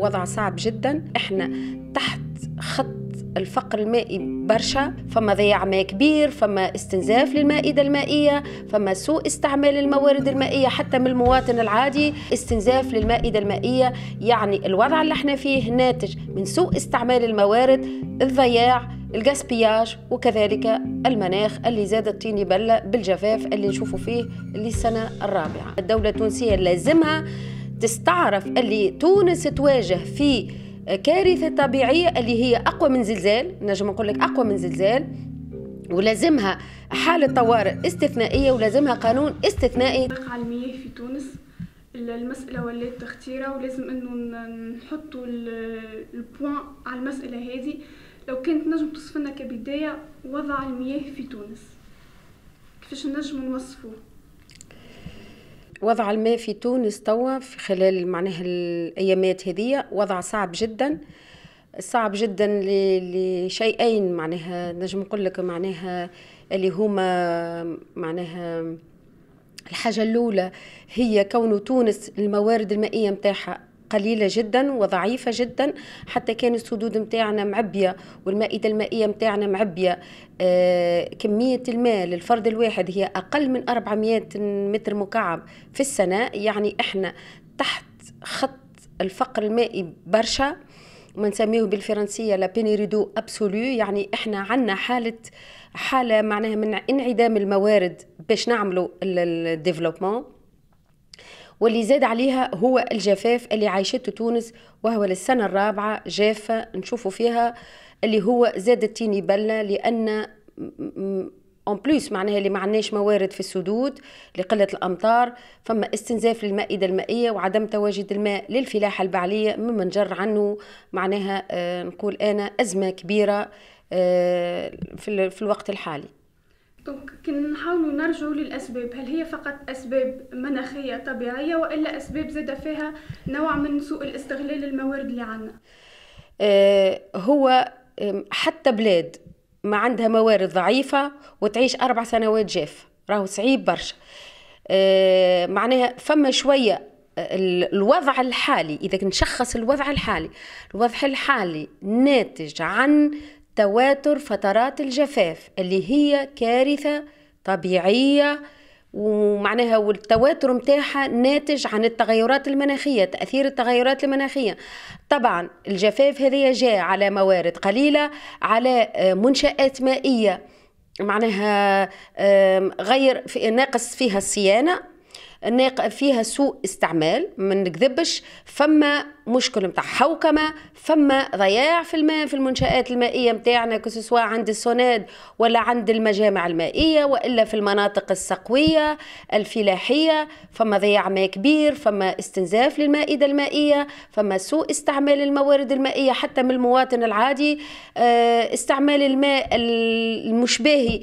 وضع صعب جدا احنا تحت خط الفقر المائي برشا فما ضياع ماء كبير فما استنزاف للمائدة المائية فما سوء استعمال الموارد المائية حتى من المواطن العادي استنزاف للمائدة المائية يعني الوضع اللي احنا فيه ناتج من سوء استعمال الموارد الضياع الجاسبياج وكذلك المناخ اللي زاد الطين بلة بالجفاف اللي نشوفوا فيه للسنة الرابعة الدولة التونسية لازمها تستعرف اللي تونس تواجه في كارثة طبيعية اللي هي أقوى من زلزال نجم نقول لك أقوى من زلزال ولازمها حالة طوارئ استثنائية ولازمها قانون استثنائي عالمية في تونس المسألة ولات خطيرة ولازم انه نحطوا البوان على المسألة هذه لو كانت نجم توصف لنا كبداية وضع المياه في تونس كيفاش نجم نوصفوه وضع الماء في تونس توا في خلال معناها الايامات هذه وضع صعب جدا صعب جدا لشيئين معناها نجم نقول لك معناها اللي هما معناها الحاجة الأولى هي كون تونس الموارد المائية متاعها قليله جدا وضعيفه جدا حتى كان السدود نتاعنا معبيه والمائده المائيه نتاعنا معبيه آه، كميه الماء للفرد الواحد هي اقل من 400 متر مكعب في السنه يعني احنا تحت خط الفقر المائي برشا ما نسميه بالفرنسيه لا بينيريدو ابسولو يعني احنا عندنا حاله حاله معناها من انعدام الموارد باش نعملوا الديفلوبمون واللي زاد عليها هو الجفاف اللي عايشته تونس وهو للسنة الرابعة جافة نشوفوا فيها اللي هو زاد التيني بلة لأن اون بليس معناها اللي ما عندناش موارد في السدود لقله الامطار فما استنزاف للمائده المائيه وعدم تواجد الماء للفلاحه البعليه مما نجر عنه معناها آه، نقول انا ازمه كبيره آه، في الوقت الحالي دونك كنحاولوا نرجعوا للاسباب هل هي فقط اسباب مناخيه طبيعيه والا اسباب زاد فيها نوع من سوء الاستغلال الموارد اللي عندنا هو حتى بلاد ما عندها موارد ضعيفه وتعيش اربع سنوات جاف راهو صعيب برشا آه، معناها فما شويه آه، الوضع الحالي اذا نشخص الوضع الحالي الوضع الحالي ناتج عن تواتر فترات الجفاف اللي هي كارثة طبيعية ومعناها والتواتر متاعها ناتج عن التغيرات المناخية تأثير التغيرات المناخية طبعا الجفاف هذه جاء على موارد قليلة على آه، منشآت مائية معناها غير في ناقص فيها الصيانة فيها سوء استعمال ما نكذبش فما مشكل نتاع حوكمه فما ضياع في الماء في المنشات المائيه نتاعنا كسوا عند السوناد ولا عند المجامع المائيه والا في المناطق السقويه الفلاحيه فما ضياع ماء كبير فما استنزاف للمائده المائيه فما سوء استعمال الموارد المائيه حتى من المواطن العادي آه، استعمال الماء المش باهي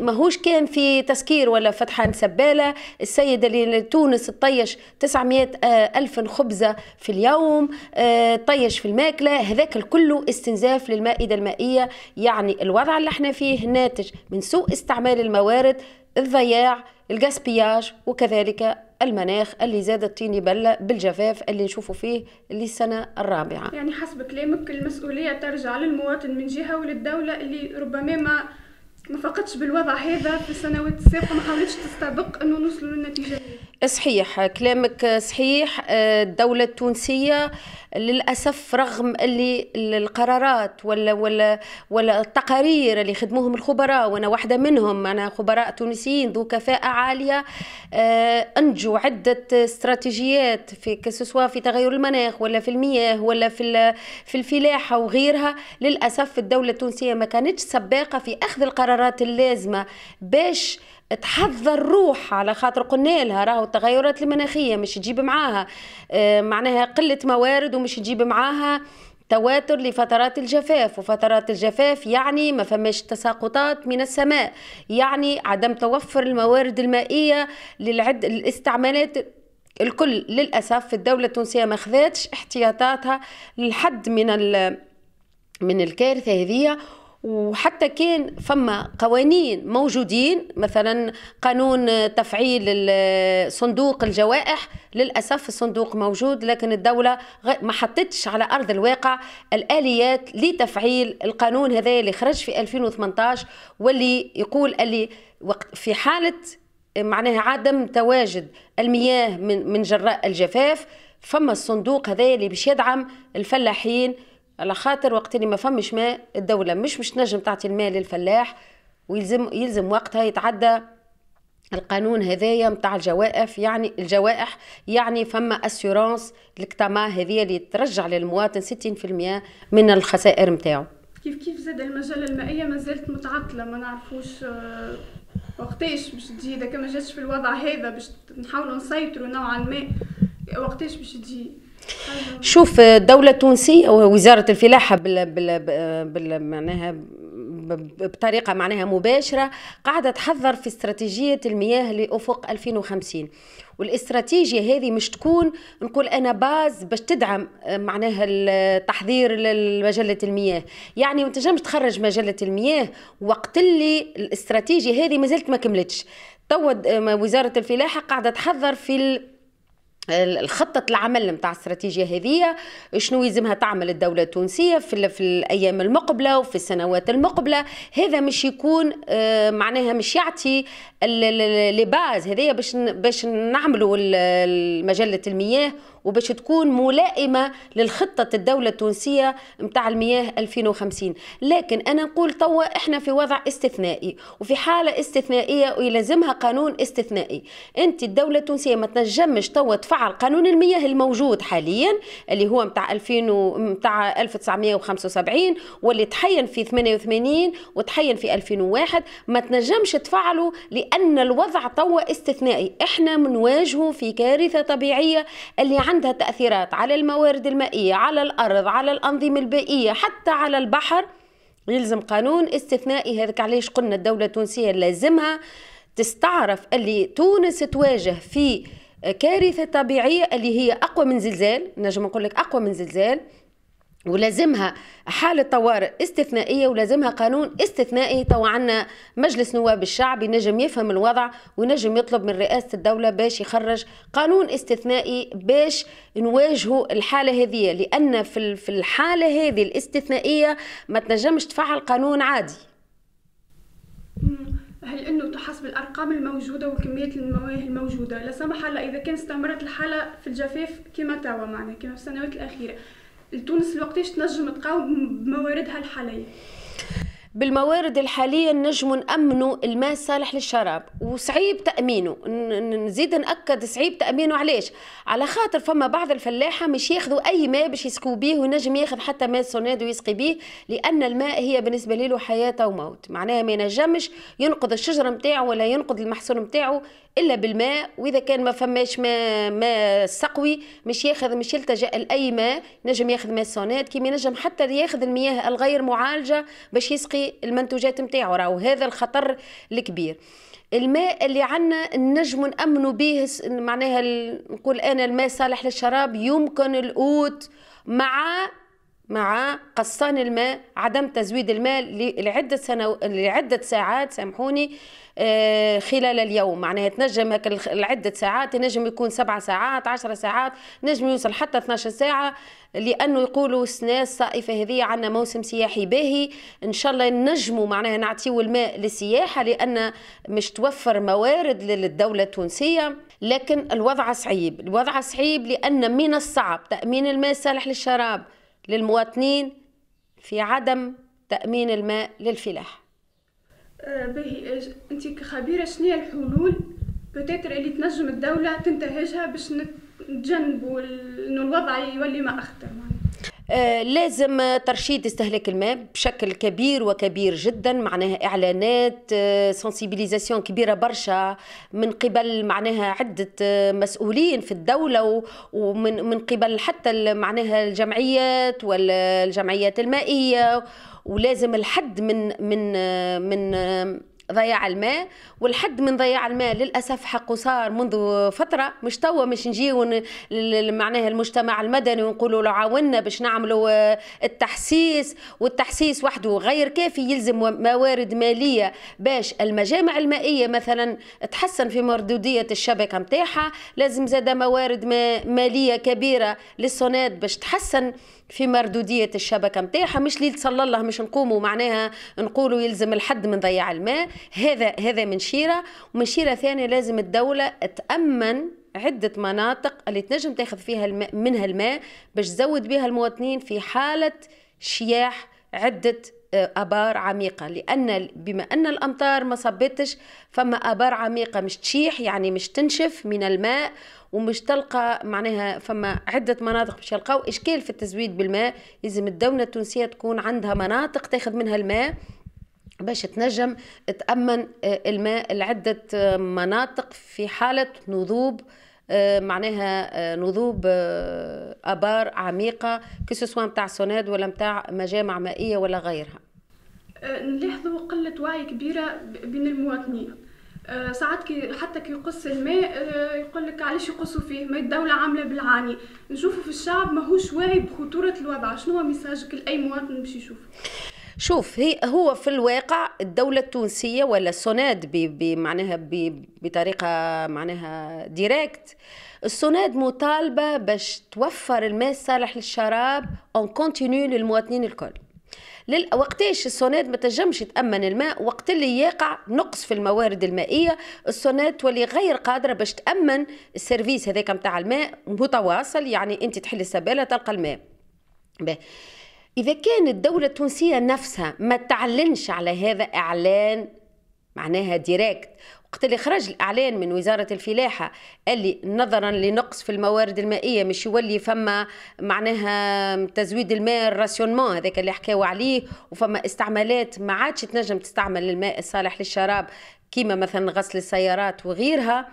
ماهوش كان في تسكير ولا فتحان سباله السيده اللي تونس تطيش 900 آه، الف خبزه في اليوم اللحوم آه، طيش في الماكله هذاك الكل استنزاف للمائده المائيه يعني الوضع اللي احنا فيه ناتج من سوء استعمال الموارد الضياع الجاسبياج وكذلك المناخ اللي زاد الطين بله بالجفاف اللي نشوفوا فيه للسنه الرابعه يعني حسب كلامك المسؤوليه ترجع للمواطن من جهه وللدوله اللي ربما ما ما فقدتش بالوضع هذا في السنوات السابقه ما حاولتش تستبق انه نوصلوا للنتيجه صحيح كلامك صحيح الدولة التونسية للأسف رغم اللي القرارات ولا ولا ولا التقارير اللي خدموهم الخبراء وأنا واحدة منهم أنا خبراء تونسيين ذو كفاءة عالية آه، أنجوا عدة استراتيجيات في كسوسوا في تغير المناخ ولا في المياه ولا في في الفلاحة وغيرها للأسف الدولة التونسية ما كانتش سباقة في أخذ القرارات القرارات اللازمه باش تحذر روح على خاطر قلنا لها راهو التغيرات المناخيه مش تجيب معاها آه، معناها قله موارد ومش تجيب معاها تواتر لفترات الجفاف وفترات الجفاف يعني ما فماش تساقطات من السماء يعني عدم توفر الموارد المائية للعد الاستعمالات الكل للأسف الدولة التونسية ما خذتش احتياطاتها للحد من ال... من الكارثة هذه وحتى كان فما قوانين موجودين مثلا قانون تفعيل صندوق الجوائح للاسف الصندوق موجود لكن الدوله ما حطتش على ارض الواقع الاليات لتفعيل القانون هذا اللي خرج في 2018 واللي يقول اللي وقت في حاله معناها عدم تواجد المياه من من جراء الجفاف فما الصندوق هذا اللي باش يدعم الفلاحين على خاطر وقت اللي ما فمش ماء الدولة مش مش نجم تعطي الماء للفلاح ويلزم يلزم وقتها يتعدى القانون هذايا متاع الجوائح يعني الجوائح يعني فما اسيورانس الكتاما هذه اللي ترجع للمواطن 60% من الخسائر نتاعو كيف كيف زاد المجال المائيه ما زالت متعطله ما نعرفوش آه، وقتاش باش تجي اذا كان ما جاتش في الوضع هذا باش نحاولوا نسيطروا نوعا ما وقتاش باش تجي شوف الدولة التونسية ووزارة الفلاحة بال بال بال معناها بطريقة معناها مباشرة قاعدة تحذر في استراتيجية المياه لأفق 2050 والاستراتيجية هذه مش تكون نقول أنا باز باش تدعم معناها التحضير لمجلة المياه يعني ما تنجمش تخرج مجلة المياه وقت اللي الاستراتيجية هذه ما ما كملتش توا وزارة الفلاحة قاعدة تحذر في الخطة العمل نتاع الاستراتيجية هذه شنو يلزمها تعمل الدولة التونسية في, في الأيام المقبلة وفي السنوات المقبلة هذا مش يكون آه، معناها مش يعطي لباز هذايا باش باش نعملوا مجلة المياه وباش تكون ملائمه للخطه الدوله التونسيه نتاع المياه 2050 لكن انا نقول توا احنا في وضع استثنائي وفي حاله استثنائيه ويلزمها قانون استثنائي انت الدوله التونسيه ما تنجمش توا تفعل قانون المياه الموجود حاليا اللي هو نتاع 2000 نتاع 1975 واللي تحين في 88 وتحين في 2001 ما تنجمش تفعله لان الوضع توا استثنائي احنا بنواجهه في كارثه طبيعيه اللي عندها تأثيرات على الموارد المائية على الأرض على الأنظمة البيئية حتى على البحر يلزم قانون استثنائي هذاك علاش قلنا الدولة التونسية لازمها تستعرف اللي تونس تواجه في كارثة طبيعية اللي هي أقوى من زلزال نجم نقول لك أقوى من زلزال ولازمها حالة طوارئ استثنائية ولازمها قانون استثنائي تو عنا مجلس نواب الشعب ينجم يفهم الوضع وينجم يطلب من رئاسة الدولة باش يخرج قانون استثنائي باش نواجهوا الحالة هذه لأن في الحالة هذه الاستثنائية ما تنجمش تفعل قانون عادي هل انه تحسب الارقام الموجوده وكميه المواهب الموجوده لا سمح الله اذا كان استمرت الحاله في الجفاف كما توا معنا كما في السنوات الاخيره لتونس الوقتاش تنجم تقاوم بمواردها الحاليه بالموارد الحالية نجم نأمنوا الماء الصالح للشراب وصعيب تأمينه نزيد نأكد صعيب تأمينه علاش على خاطر فما بعض الفلاحة مش ياخذوا أي ماء باش يسكوا بيه ونجم ياخذ حتى ماء سوناد ويسقي بيه لأن الماء هي بالنسبة له حياة وموت معناها ما ينجمش ينقذ الشجرة نتاعو ولا ينقذ المحصول نتاعو الا بالماء واذا كان ما فماش ماء ماء سقوي مش ياخذ مش يلتجا لاي ماء نجم ياخذ ماء سونات كيما نجم حتى ياخذ المياه الغير معالجه باش يسقي المنتوجات نتاعو راهو هذا الخطر الكبير الماء اللي عندنا نجم نأمنوا به معناها نقول انا الماء صالح للشراب يمكن القوت مع مع قصان الماء عدم تزويد الماء لعدة سنو... لعدة ساعات سامحوني آه، خلال اليوم معناها تنجم لعدة ساعات نجم يكون سبع ساعات عشر ساعات نجم يوصل حتى 12 ساعة لأنه يقولوا السنة الصائفة هذه عندنا موسم سياحي باهي إن شاء الله نجموا معناها نعطيو الماء للسياحة لأن مش توفر موارد للدولة التونسية لكن الوضع صعيب الوضع صعيب لأن من الصعب تأمين الماء الصالح للشراب للمواطنين في عدم تأمين الماء للفلاح آه باهي انت كخبيرة شنو هي الحلول بتاتر اللي تنجم الدولة تنتهجها باش نتجنبوا انه الوضع يولي ما أخطر معنا. لازم ترشيد استهلاك الماء بشكل كبير وكبير جدا معناها اعلانات سنسيبيليزاسيون آه، كبيره برشا من قبل معناها عده آه، مسؤولين في الدوله ومن من قبل حتى معناها الجمعيات والجمعيات المائيه ولازم الحد من من آه، من ضياع الماء والحد من ضياع الماء للاسف حقه صار منذ فتره مش توا مش نجيو معناها المجتمع المدني ونقولوا له عاونا باش نعملوا آه، التحسيس والتحسيس وحده غير كافي يلزم موارد ماليه باش المجامع المائيه مثلا تحسن في مردوديه الشبكه نتاعها لازم زاد موارد ماليه كبيره للصناد باش تحسن في مردودية الشبكة نتاعها مش ليلة صلى الله مش نقوموا معناها نقولوا يلزم الحد من ضياع الماء هذا هذا من شيرة ومن شيرة ثانية لازم الدولة تأمن عدة مناطق اللي تنجم تاخذ فيها الماء منها الماء باش تزود بها المواطنين في حالة شياح عدة ابار عميقه لان بما ان الامطار ما صبتش فما ابار عميقه مش تشيح يعني مش تنشف من الماء ومش تلقى معناها فما عده مناطق مش يلقاو اشكال في التزويد بالماء لازم الدوله التونسيه تكون عندها مناطق تاخذ منها الماء باش تنجم تامن آه، الماء لعده آه، مناطق في حاله نضوب آه، معناها آه، نضوب آه، ابار عميقه كسوسوا نتاع سوناد ولا نتاع مجامع مائيه ولا غيرها نلاحظوا قله وعي كبيره بين المواطنين ساعات كي حتى كي يقص الماء يقول لك علاش يقصوا فيه ما الدولة عاملة بالعاني نشوفوا في الشعب ماهوش واعي بخطورة الوضع شنو هو ميساجك لأي مواطن باش يشوفه شوف هي هو في الواقع الدولة التونسية ولا السوناد بمعناها بطريقة معناها ديريكت السوناد مطالبة باش توفر الماء الصالح للشراب اون كونتينيو للمواطنين الكل لل... وقتاش السوناد ما تنجمش يتامن الماء وقت اللي يقع نقص في الموارد المائيه السوناد تولي غير قادره باش تامن السيرفيس هذاك متاع الماء متواصل يعني انت تحل السباله تلقى الماء بيه. إذا كانت الدولة التونسية نفسها ما تعلنش على هذا إعلان معناها ديريكت وقت اللي خرج الاعلان من وزاره الفلاحه قال لي نظرا لنقص في الموارد المائيه مش يولي فما معناها تزويد الماء الراسيونمون هذاك اللي حكاو عليه وفما استعمالات ما عادش تنجم تستعمل الماء الصالح للشراب كيما مثلا غسل السيارات وغيرها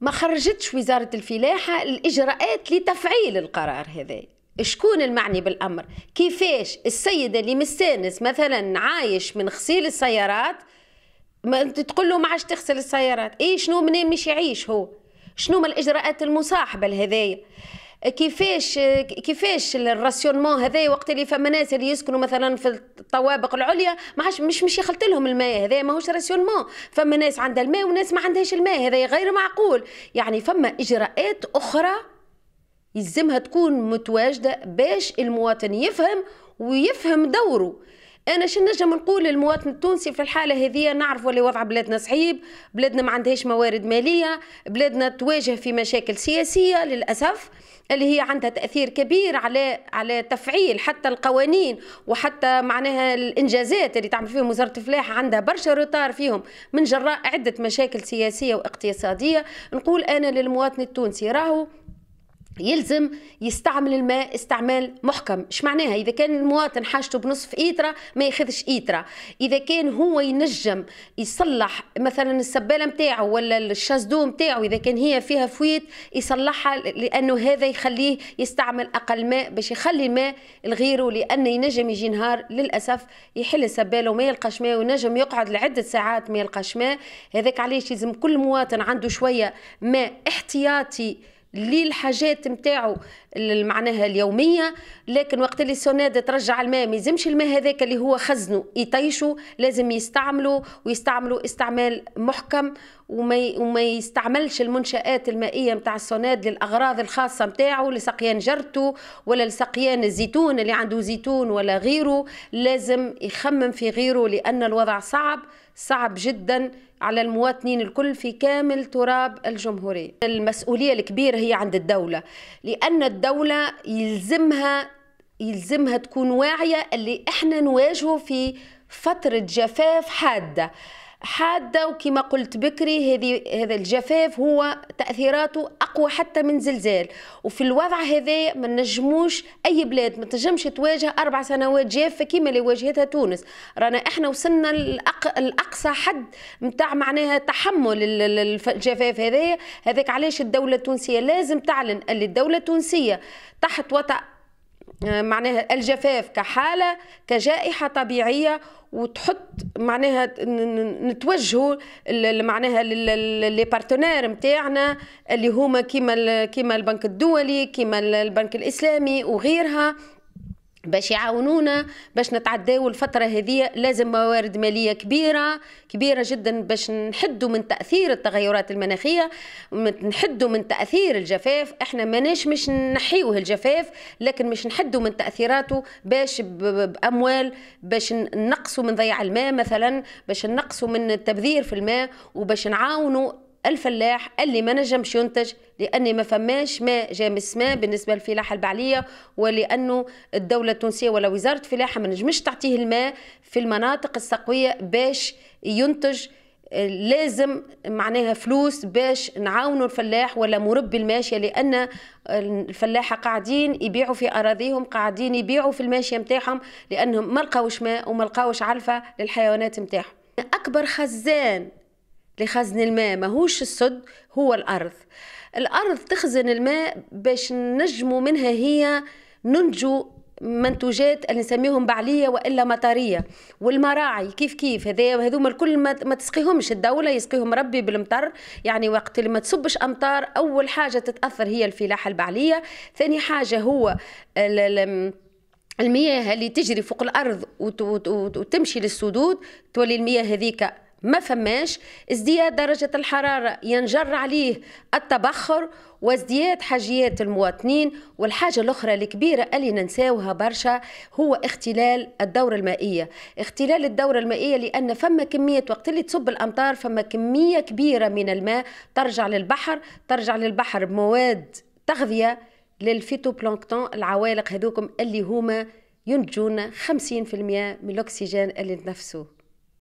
ما خرجتش وزاره الفلاحه الاجراءات لتفعيل القرار هذا شكون المعني بالامر كيفاش السيده اللي مستانس مثلا عايش من غسيل السيارات ما تقول له ما عادش تغسل السيارات اي شنو منين مش يعيش هو شنو ما الاجراءات المصاحبه لهذايا كيفاش كيفاش الراسيونمون هذا وقت اللي فما ناس اللي يسكنوا مثلا في الطوابق العليا ما عادش مش مش يخلط لهم الماء هذا ماهوش راسيونمون فما ناس عندها الماء وناس ما عندهاش الماء هذا غير معقول يعني فما اجراءات اخرى يلزمها تكون متواجده باش المواطن يفهم ويفهم دوره انا شن نجم نقول للمواطن التونسي في الحاله هذه نعرف اللي وضع بلادنا صعيب بلادنا ما عندهاش موارد ماليه بلادنا تواجه في مشاكل سياسيه للاسف اللي هي عندها تاثير كبير على على تفعيل حتى القوانين وحتى معناها الانجازات اللي تعمل فيهم وزاره الفلاحه عندها برشا رطار فيهم من جراء عده مشاكل سياسيه واقتصاديه نقول انا للمواطن التونسي راهو يلزم يستعمل الماء استعمال محكم اش معناها اذا كان المواطن حاجته بنصف ايترا ما ياخذش ايترا اذا كان هو ينجم يصلح مثلا السباله متاعه ولا الشازدو متاعه اذا كان هي فيها فويت يصلحها لانه هذا يخليه يستعمل اقل ماء باش يخلي الماء لغيره لانه ينجم يجي نهار للاسف يحل السباله وما يلقاش ماء وينجم يقعد لعده ساعات ما يلقاش ماء هذاك علاش يلزم كل مواطن عنده شويه ماء احتياطي للحاجات نتاعو معناها اليوميه لكن وقت اللي السوناد ترجع الماء ما يلزمش الماء هذاك اللي هو خزنه يطيشه لازم يستعملوا ويستعملوا استعمال محكم وما وما يستعملش المنشآت المائية نتاع السوناد للأغراض الخاصة نتاعو لسقيان جرته ولا لسقيان الزيتون اللي عنده زيتون ولا غيره لازم يخمم في غيره لأن الوضع صعب صعب جداً على المواطنين الكل في كامل تراب الجمهورية المسؤولية الكبيرة هي عند الدولة لأن الدولة يلزمها يلزمها تكون واعية اللي احنا نواجهه في فترة جفاف حادة حاده وكما قلت بكري هذه هذا الجفاف هو تاثيراته اقوى حتى من زلزال وفي الوضع هذا ما نجموش اي بلاد ما تنجمش تواجه اربع سنوات جافه كما اللي واجهتها تونس رانا احنا وصلنا الأق... الاقصى حد نتاع معناها تحمل الجفاف هذايا هذاك علاش الدوله التونسيه لازم تعلن اللي الدوله التونسيه تحت وطأ آه، معناها الجفاف كحالة كجائحة طبيعية وتحط معناها نتوجهوا معناها لي بارتنير نتاعنا اللي هما كيما كيما البنك الدولي كيما البنك الاسلامي وغيرها باش يعاونونا باش نتعداو الفترة هذه لازم موارد مالية كبيرة كبيرة جدا باش نحدوا من تأثير التغيرات المناخية نحدوا من تأثير الجفاف احنا ماناش مش نحيوه الجفاف لكن مش نحدوا من تأثيراته باش بأموال باش نقصوا من ضياع الماء مثلا باش نقصوا من التبذير في الماء وباش نعاونوا الفلاح اللي ما نجمش ينتج لان ما فماش ماء جامس ماء بالنسبه للفلاحه البعليه ولانه الدوله التونسيه ولا وزاره الفلاحه ما نجمش تعطيه الماء في المناطق السقويه باش ينتج لازم معناها فلوس باش نعاونوا الفلاح ولا مربي الماشيه لان الفلاحه قاعدين يبيعوا في اراضيهم قاعدين يبيعوا في الماشيه نتاعهم لانهم ما لقاوش ماء وما لقاوش علفه للحيوانات نتاعهم اكبر خزان لخزن الماء ماهوش السد هو الأرض الأرض تخزن الماء باش نجموا منها هي ننجو منتوجات اللي نسميهم بعلية وإلا مطرية والمراعي كيف كيف هذا وهذوما الكل ما, ما تسقيهمش الدولة يسقيهم ربي بالمطر يعني وقت اللي ما تصبش أمطار أول حاجة تتأثر هي الفلاحة البعلية ثاني حاجة هو المياه اللي تجري فوق الأرض وتمشي للسدود تولي المياه هذيك ما فماش ازدياد درجة الحرارة ينجر عليه التبخر وازدياد حاجيات المواطنين والحاجة الأخرى الكبيرة اللي ننساوها برشا هو اختلال الدورة المائية اختلال الدورة المائية لأن فما كمية وقت اللي تصب الأمطار فما كمية كبيرة من الماء ترجع للبحر ترجع للبحر بمواد تغذية للفيتوبلانكتون العوالق هذوكم اللي هما ينتجون 50% من الأكسجين اللي نتنفسوه